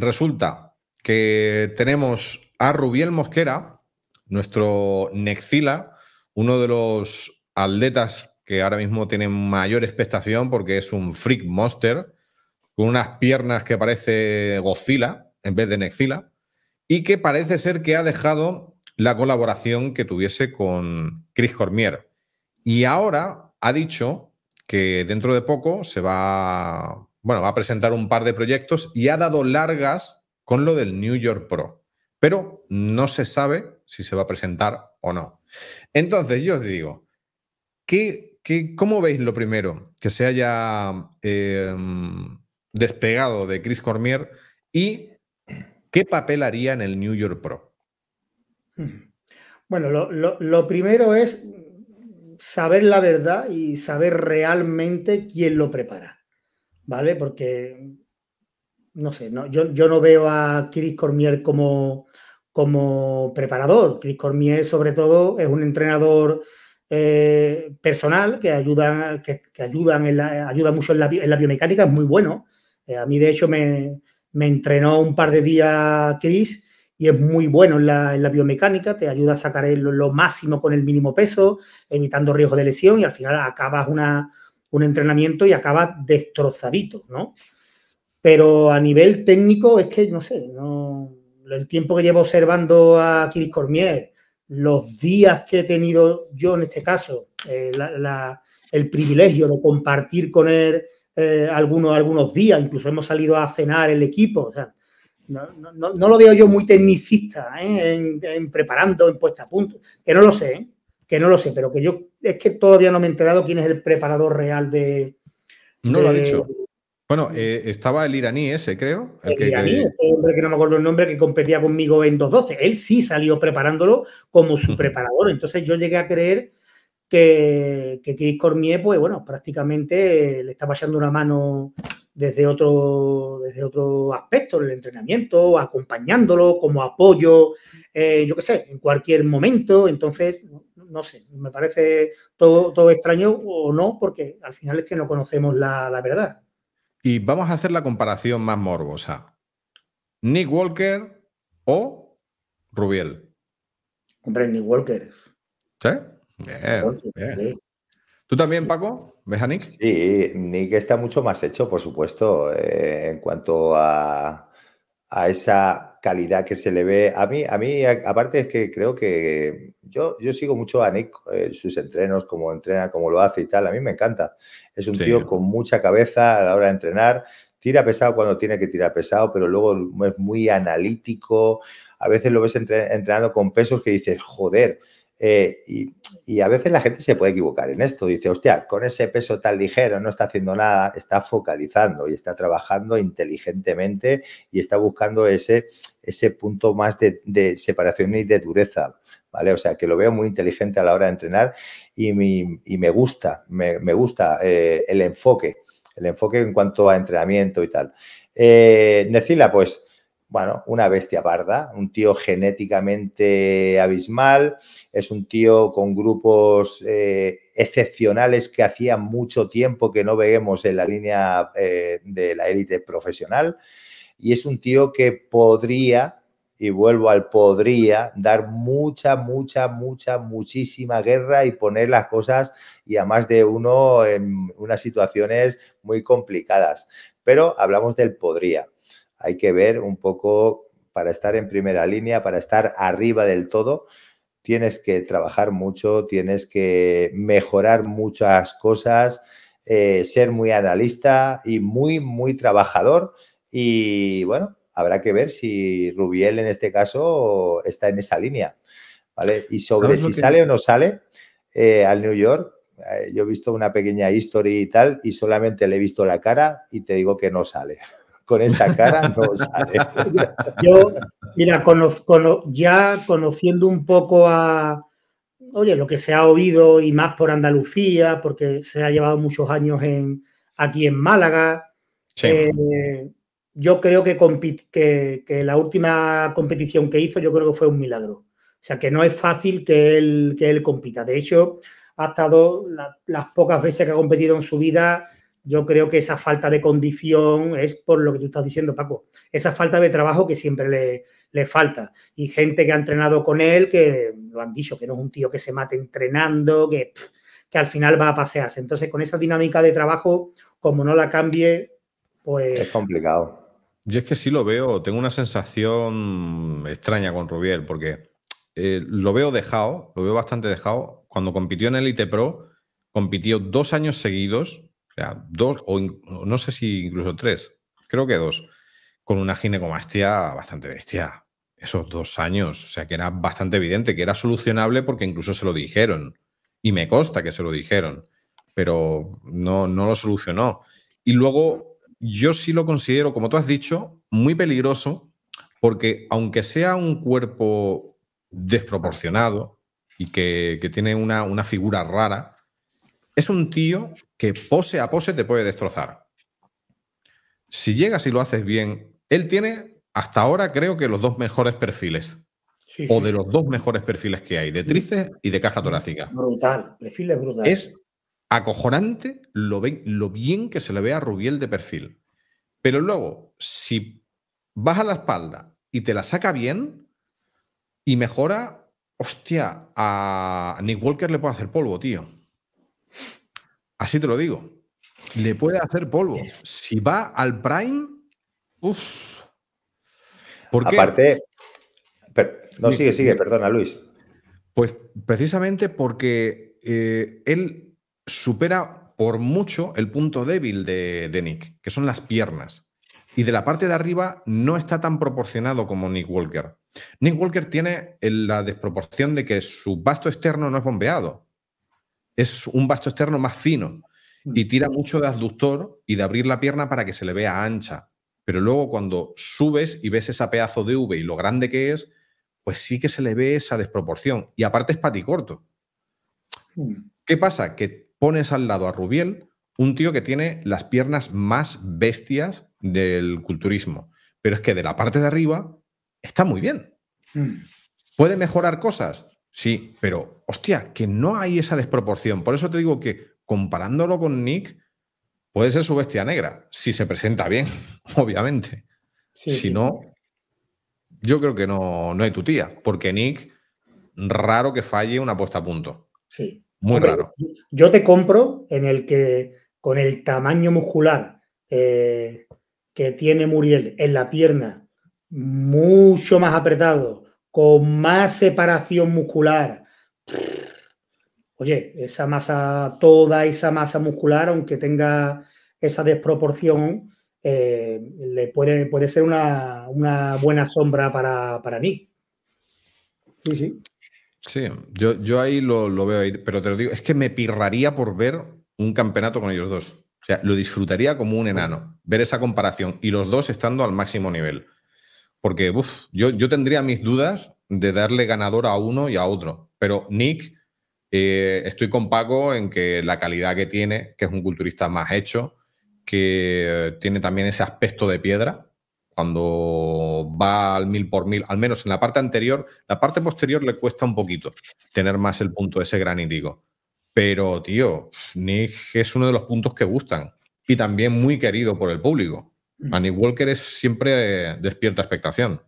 resulta que tenemos a Rubiel Mosquera, nuestro Nexila, uno de los atletas que ahora mismo tiene mayor expectación porque es un freak monster, con unas piernas que parece Godzilla en vez de Nexila, y que parece ser que ha dejado la colaboración que tuviese con Chris Cormier. Y ahora ha dicho que dentro de poco se va bueno, va a presentar un par de proyectos y ha dado largas con lo del New York Pro, pero no se sabe si se va a presentar o no. Entonces, yo os digo, ¿qué, cómo veis lo primero? Que se haya em, despegado de Chris Cormier y qué papel haría en el New York Pro. Hmm. Bueno, lo primero es saber la verdad y saber realmente quién lo prepara. ¿vale? Porque, no sé, no, yo, no veo a Chris Cormier como, como preparador. Chris Cormier, sobre todo, es un entrenador eh, personal que ayuda, que, ayudan ayuda mucho en la, biomecánica, es muy bueno. Eh, a mí, de hecho, me, entrenó un par de días Chris y es muy bueno en la, biomecánica, te ayuda a sacar lo máximo con el mínimo peso, evitando riesgo de lesión y al final acabas una, un entrenamiento y acaba destrozadito, ¿no? Pero a nivel técnico es que, no sé, no, el tiempo que llevo observando a Kiris Cormier, los días que he tenido yo en este caso, eh, el privilegio de compartir con él eh, algunos, algunos días, incluso hemos salido a cenar el equipo, o sea, no, lo veo yo muy tecnicista ¿eh? en, en, preparando, en puesta a punto, que no lo sé, que no lo sé, pero que yo es que todavía no me he enterado quién es el preparador real de. No lo ha dicho. Bueno, eh, estaba el iraní ese, creo. El, iraní, este hombre que no me acuerdo el nombre, que competía conmigo en 2.12. Él sí salió preparándolo como su preparador. Entonces yo llegué a creer que, que Chris Cormier, pues bueno, prácticamente eh, le estaba echando una mano desde otro, desde otro aspecto, el entrenamiento, acompañándolo como apoyo, eh, yo qué sé, en cualquier momento. Entonces, no sé, me parece todo, todo extraño o no, porque al final es que no conocemos la, verdad. Y vamos a hacer la comparación más morbosa. Nick Walker o Rubiel. Hombre, Nick Walker. ¿Sí? Bien, ¿Tú también, Paco? ¿Ves a Nick? Sí, Nick está mucho más hecho, por supuesto, eh, en cuanto a, a esa calidad que se le ve. A mí, a mí aparte es que creo que yo, yo sigo mucho a Nick, eh, sus entrenos, cómo entrena, cómo lo hace y tal. A mí me encanta. Es un tío con mucha cabeza a la hora de entrenar. Tira pesado cuando tiene que tirar pesado, pero luego es muy analítico. A veces lo ves entrenando con pesos que dices, joder, eh, y, a veces la gente se puede equivocar en esto. Dice, hostia, con ese peso tan ligero no está haciendo nada, está focalizando y está trabajando inteligentemente y está buscando ese, ese punto más de, separación y de dureza. ¿Vale? O sea, que lo veo muy inteligente a la hora de entrenar y, me gusta, me, gusta eh, el enfoque, el enfoque en cuanto a entrenamiento y tal. Eh, Necila, pues bueno, una bestia parda, un tío genéticamente abismal, es un tío con grupos eh, excepcionales que hacía mucho tiempo que no veíamos en la línea eh, de la élite profesional y es un tío que podría, y vuelvo al podría, dar mucha, mucha, mucha, muchísima guerra y poner las cosas y a más de uno en unas situaciones muy complicadas. Pero hablamos del podría hay que ver un poco para estar en primera línea, para estar arriba del todo, tienes que trabajar mucho, tienes que mejorar muchas cosas, eh, ser muy analista y muy, muy trabajador. Y bueno, habrá que ver si Rubiel en este caso está en esa línea. ¿Vale? Y sobre si sale o no sale eh, al New York, eh, yo he visto una pequeña historia y tal, y solamente le he visto la cara y te digo que no sale con esa cara no sale. Yo, mira, ya conociendo un poco a, oye, lo que se ha oído y más por Andalucía, porque se ha llevado muchos años en, aquí en Málaga. Eh, yo creo que, que, la última competición que hizo, yo creo que fue un milagro. O sea, que no es fácil que él, que él compita. De hecho, ha estado las pocas veces que ha competido en su vida, yo creo que esa falta de condición es por lo que tú estás diciendo, Paco, esa falta de trabajo que siempre le, falta. Y gente que ha entrenado con él, que lo han dicho, que no es un tío que se mate entrenando, que, que al final va a pasearse. Entonces, con esa dinámica de trabajo, como no la cambie, pues... Es complicado. Yo es que sí lo veo, tengo una sensación extraña con Rubiel, porque eh, lo veo dejado, lo veo bastante dejado. Cuando compitió en Elite Pro, compitió dos años seguidos o sea, dos, o no sé si incluso tres, creo que dos, con una ginecomastia bastante bestia. Esos dos años, o sea, que era bastante evidente, que era solucionable porque incluso se lo dijeron. Y me consta que se lo dijeron, pero no, no lo solucionó. Y luego, yo sí lo considero, como tú has dicho, muy peligroso, porque aunque sea un cuerpo desproporcionado y que, que tiene una, una figura rara, es un tío que pose a pose te puede destrozar. Si llegas y lo haces bien, él tiene hasta ahora creo que los dos mejores perfiles. o de los dos mejores perfiles que hay, de tríceps y de caja torácica. Brutal, perfil es Es acojonante lo, lo bien que se le ve a Rubiel de perfil. Pero luego, si a la espalda y te la saca bien y mejora, hostia, a Nick Walker le puede hacer polvo, tío. Así te lo digo. Le puede hacer polvo. Eh. Si va al Prime, uff. Aparte, no sigue, sigue, perdona, Luis. Pues precisamente porque eh, él supera por mucho el punto débil de, de Nick, que son las piernas. Y de la parte de arriba no está tan proporcionado como Nick Walker. Nick Walker tiene la desproporción de que su vasto externo no es bombeado es un vasto externo más fino y mm. tira mucho de adductor y de abrir la pierna para que se le vea ancha. Pero luego cuando subes y ves esa pedazo de V y lo grande que es, pues sí que se le ve esa desproporción. Y aparte es paticorto. Mm. ¿Qué pasa? Que pones al lado a Rubiel un tío que tiene las piernas más bestias del culturismo. Pero es que de la parte de arriba está muy bien. Mm. ¿Puede mejorar cosas? Sí, pero hostia, que no hay esa desproporción. Por eso te digo que comparándolo con Nick, puede ser su bestia negra, si se presenta bien, obviamente. si no, yo creo que no, no hay tu tía, porque Nick, raro que falle una puesta a punto. Sí. Muy raro. Yo te compro en el que con el tamaño muscular eh, que tiene Muriel en la pierna, mucho más apretado con más separación muscular. Oye, esa masa, toda esa masa muscular, aunque tenga esa desproporción, eh, le puede, puede ser una, buena sombra para, mí. Sí, sí. Sí, yo, ahí lo, veo pero te lo digo, es que me pirraría por ver un campeonato con ellos dos. O sea, lo disfrutaría como un pues enano, ver esa comparación y los dos estando al máximo nivel. Porque yo, tendría mis dudas de darle ganador a uno y a otro. Pero Nick, eh, estoy con Paco en que la calidad que tiene, que es un culturista más hecho, que tiene también ese aspecto de piedra, cuando va al mil por mil, al menos en la parte anterior, la parte posterior le cuesta un poquito tener más el punto ese granítico. Pero, tío, Nick es uno de los puntos que gustan y también muy querido por el público. Annie Walker es siempre eh, despierta expectación.